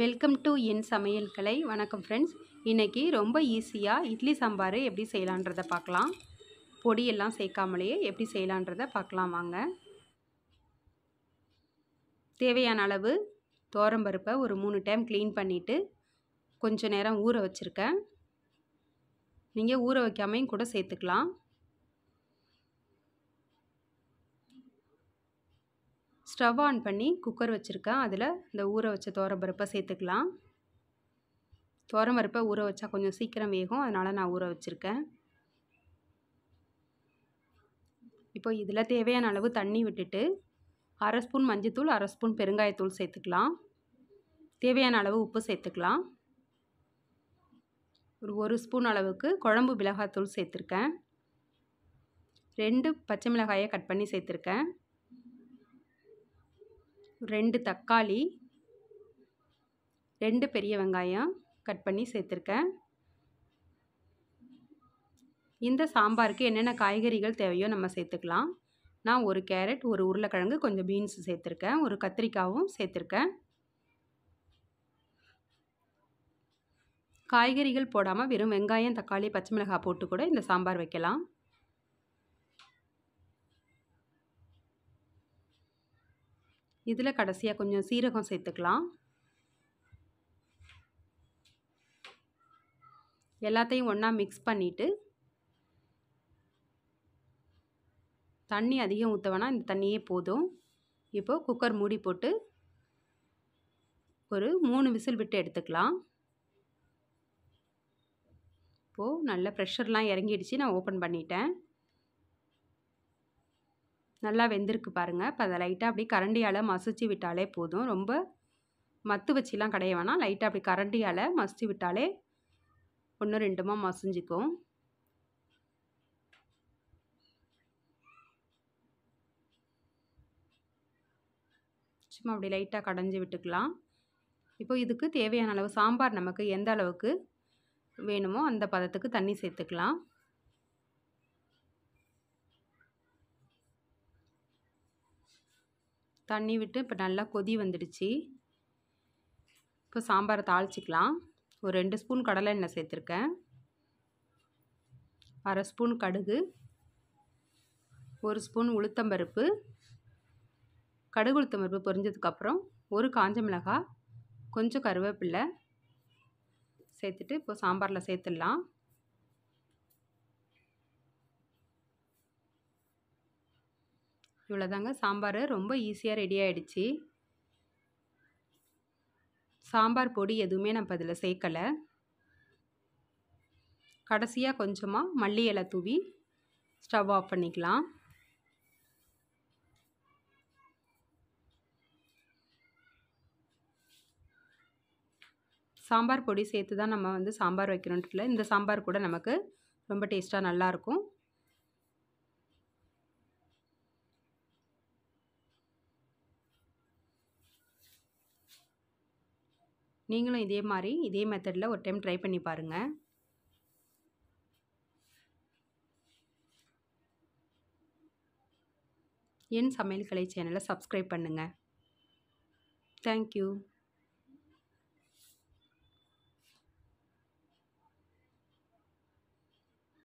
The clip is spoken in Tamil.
வெல்கம் டு என் சமையல் கலை வணக்கம் ஃப்ரெண்ட்ஸ் இன்றைக்கி ரொம்ப ஈஸியாக இட்லி சாம்பார் எப்படி செய்யலான்றதை பார்க்கலாம் பொடியெல்லாம் சேர்க்காமலேயே எப்படி செய்யலான்றதை பார்க்கலாம் வாங்க தேவையான அளவு தோரம்பருப்பை ஒரு மூணு டைம் க்ளீன் பண்ணிவிட்டு கொஞ்சம் நேரம் ஊற வச்சுருக்கேன் நீங்கள் ஊற வைக்காமையும் கூட சேர்த்துக்கலாம் ஸ்டவ் ஆன் பண்ணி குக்கர் வச்சுருக்கேன் அதில் இந்த ஊற வச்ச தோரம்பருப்பை சேர்த்துக்கலாம் தோரம்பருப்பை ஊற வச்சா கொஞ்சம் சீக்கிரம் வேகும் அதனால் நான் ஊற வச்சுருக்கேன் இப்போ இதில் தேவையான அளவு தண்ணி விட்டுட்டு அரை ஸ்பூன் மஞ்சத்தூள் அரை ஸ்பூன் பெருங்காயத்தூள் சேர்த்துக்கலாம் தேவையான அளவு உப்பு சேர்த்துக்கலாம் ஒரு ஒரு ஸ்பூன் அளவுக்கு குழம்பு மிளகாய்த்தூள் சேர்த்துருக்கேன் ரெண்டு பச்சை மிளகாயை கட் பண்ணி சேர்த்துருக்கேன் ரெண்டு தக்காளி ரெண்டு பெரிய வெங்காயம் கட் பண்ணி சேர்த்துருக்கேன் இந்த சாம்பாருக்கு என்னென்ன காய்கறிகள் தேவையோ நம்ம சேர்த்துக்கலாம் நான் ஒரு கேரட் ஒரு உருளைக்கிழங்கு கொஞ்சம் பீன்ஸ் சேர்த்துருக்கேன் ஒரு கத்திரிக்காவும் சேர்த்துருக்கேன் காய்கறிகள் போடாமல் வெறும் வெங்காயம் தக்காளி பச்சை மிளகாய் போட்டு கூட இந்த சாம்பார் வைக்கலாம் இதில் கடைசியாக கொஞ்சம் சீரகம் சேர்த்துக்கலாம் எல்லாத்தையும் ஒன்றா மிக்ஸ் பண்ணிவிட்டு தண்ணி அதிகம் ஊற்றவனா இந்த தண்ணியே போதும் இப்போது குக்கர் மூடி போட்டு ஒரு மூணு விசில் விட்டு எடுத்துக்கலாம் இப்போது நல்ல ப்ரெஷர்லாம் இறங்கிடுச்சு நான் ஓப்பன் பண்ணிட்டேன் நல்லா வெந்திருக்கு பாருங்கள் இப்போ அதை லைட்டாக அப்படி கரண்டியால் மசிச்சு விட்டாலே போதும் ரொம்ப மத்து வச்சுலாம் கிடைய வேணாம் லைட்டாக அப்படி கரண்டியால் மசிச்சு விட்டாலே ஒன்று ரெண்டுமா மசிஞ்சிக்கும் சும்மா அப்படி லைட்டாக கடைஞ்சி விட்டுக்கலாம் இப்போ இதுக்கு தேவையான அளவு சாம்பார் நமக்கு எந்த அளவுக்கு வேணுமோ அந்த பதத்துக்கு தண்ணி சேர்த்துக்கலாம் தண்ணி விட்டு இப்போ நல்லா கொதி வந்துடுச்சு இப்போ சாம்பாரை தாளிச்சிக்கலாம் ஒரு ரெண்டு ஸ்பூன் கடலை எண்ணெய் சேர்த்துருக்கேன் அரை ஸ்பூன் கடுகு ஒரு ஸ்பூன் உளுத்தம்பருப்பு கடுகு உளுத்தம்பருப்பு பொரிஞ்சதுக்கப்புறம் ஒரு காஞ்ச மிளகாய் கொஞ்சம் கருவேப்பில்லை சேர்த்துட்டு இப்போ சாம்பாரில் சேர்த்துடலாம் இவ்வளோதாங்க சாம்பார் ரொம்ப ஈஸியாக ரெடி ஆகிடுச்சி சாம்பார் பொடி எதுவுமே நம்ம இதில் சேர்க்கலை கடைசியாக கொஞ்சமாக மல்லி இலை தூவி ஸ்டவ் ஆஃப் பண்ணிக்கலாம் சாம்பார் பொடி சேர்த்து தான் நம்ம வந்து சாம்பார் வைக்கணுன்றதுல இந்த சாம்பார் கூட நமக்கு ரொம்ப டேஸ்ட்டாக நல்லாயிருக்கும் நீங்களும் இதே மாதிரி இதே மெத்தடில் ஒரு டைம் ட்ரை பண்ணி பாருங்கள் என் சமையல் கலை சேனலை சப்ஸ்கிரைப் பண்ணுங்கள் தேங்க்யூ